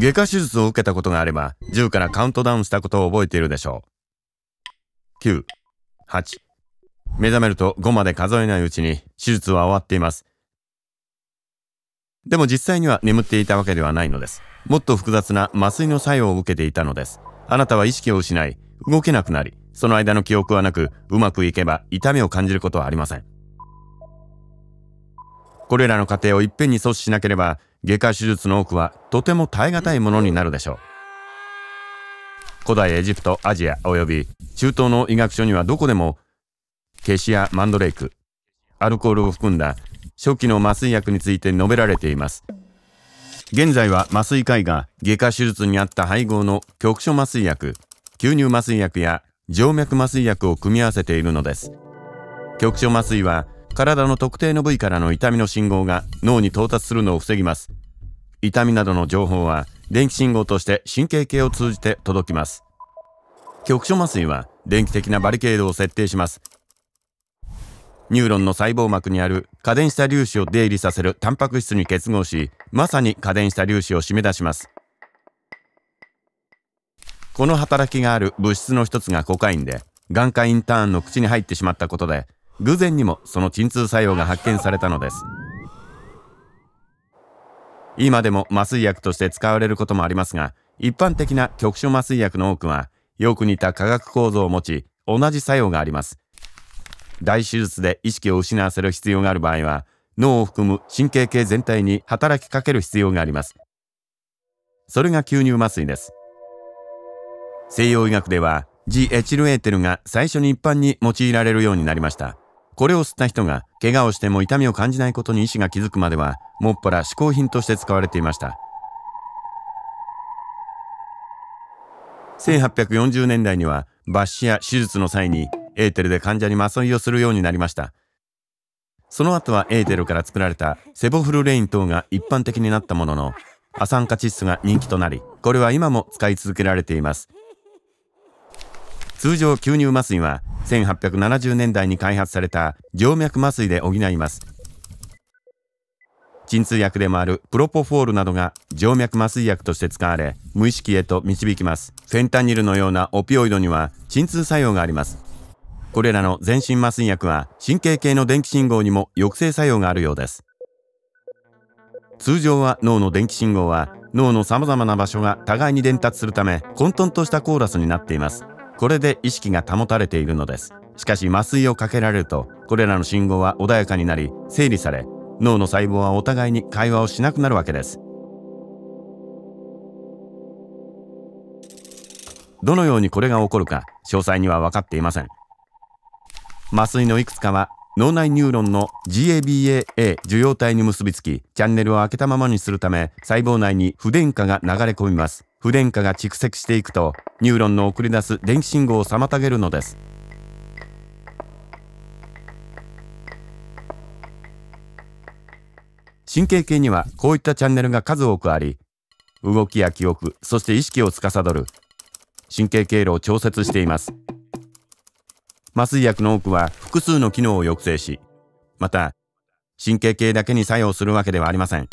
外科手術を受けたことがあれば10からカウントダウンしたことを覚えているでしょう98目覚めると5まで数えないうちに手術は終わっていますでも実際には眠っていたわけではないのですもっと複雑な麻酔の作用を受けていたのですあなたは意識を失い動けなくなりその間の記憶はなくうまくいけば痛みを感じることはありませんこれらの過程をいっぺんに阻止しなければ外科手術の多くはとても耐え難いものになるでしょう古代エジプトアジア及び中東の医学書にはどこでもケシやマンドレイクアルコールを含んだ初期の麻酔薬について述べられています現在は麻酔科医が外科手術にあった配合の局所麻酔薬吸入麻酔薬や静脈麻酔薬を組み合わせているのです局所麻酔は体の特定の部位からの痛みの信号が脳に到達するのを防ぎます。痛みなどの情報は電気信号として神経系を通じて届きます。局所麻酔は電気的なバリケードを設定します。ニューロンの細胞膜にある過電した粒子を出入りさせるタンパク質に結合し、まさに過電した粒子を締め出します。この働きがある物質の一つがコカインで、眼科インターンの口に入ってしまったことで、偶然にもその鎮痛作用が発見されたのです今でも麻酔薬として使われることもありますが一般的な局所麻酔薬の多くはよく似た化学構造を持ち同じ作用があります大手術で意識を失わせる必要がある場合は脳を含む神経系全体に働きかける必要がありますそれが吸入麻酔です西洋医学ではジエチルエーテルが最初に一般に用いられるようになりましたこれを吸った人が怪我をしても痛みを感じないことに医師が気づくまではもっぱら嗜好品として使われていました1840年代には抜歯や手術の際にエーテルで患者に麻酔をするようになりましたその後はエーテルから作られたセボフルレイン等が一般的になったもののア酸化窒素が人気となりこれは今も使い続けられています通常吸入麻酔は1870年代に開発された静脈麻酔で補います鎮痛薬でもあるプロポフォールなどが静脈麻酔薬として使われ無意識へと導きますフェンタニルのようなオピオイドには鎮痛作用がありますこれらの全身麻酔薬は神経系の電気信号にも抑制作用があるようです通常は脳の電気信号は脳の様々な場所が互いに伝達するため混沌としたコーラスになっていますこれで意識が保たれているのですしかし麻酔をかけられるとこれらの信号は穏やかになり整理され脳の細胞はお互いに会話をしなくなるわけですどのようにこれが起こるか詳細には分かっていません麻酔のいくつかは脳内ニューロンの GABAA 受容体に結びつきチャンネルを開けたままにするため細胞内に不電荷が流れ込みます不電荷が蓄積していくとニューロンの送り出す電気信号を妨げるのです神経系にはこういったチャンネルが数多くあり動きや記憶そして意識を司る神経経路を調節しています麻酔薬の多くは複数の機能を抑制しまた神経系だけに作用するわけではありません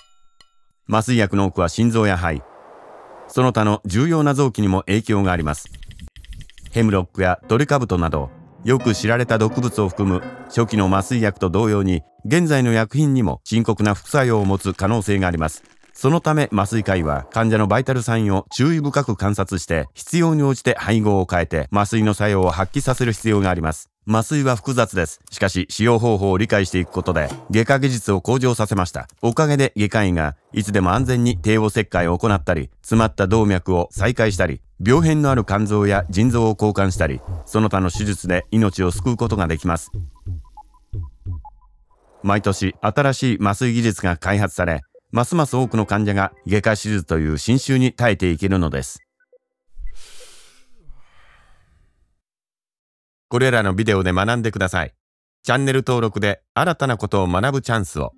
麻酔薬の多くは心臓や肺その他の重要な臓器にも影響がありますヘムロックやトリカブトなどよく知られた毒物を含む初期の麻酔薬と同様に現在の薬品にも深刻な副作用を持つ可能性がありますそのため麻酔科医は患者のバイタルサインを注意深く観察して必要に応じて配合を変えて麻酔の作用を発揮させる必要があります。麻酔は複雑です。しかし、使用方法を理解していくことで、外科技術を向上させました。おかげで外科医が、いつでも安全に帝王切開を行ったり、詰まった動脈を再開したり、病変のある肝臓や腎臓を交換したり、その他の手術で命を救うことができます。毎年、新しい麻酔技術が開発され、ますます多くの患者が外科手術という侵襲に耐えていけるのです。これらのビデオで学んでください。チャンネル登録で新たなことを学ぶチャンスを。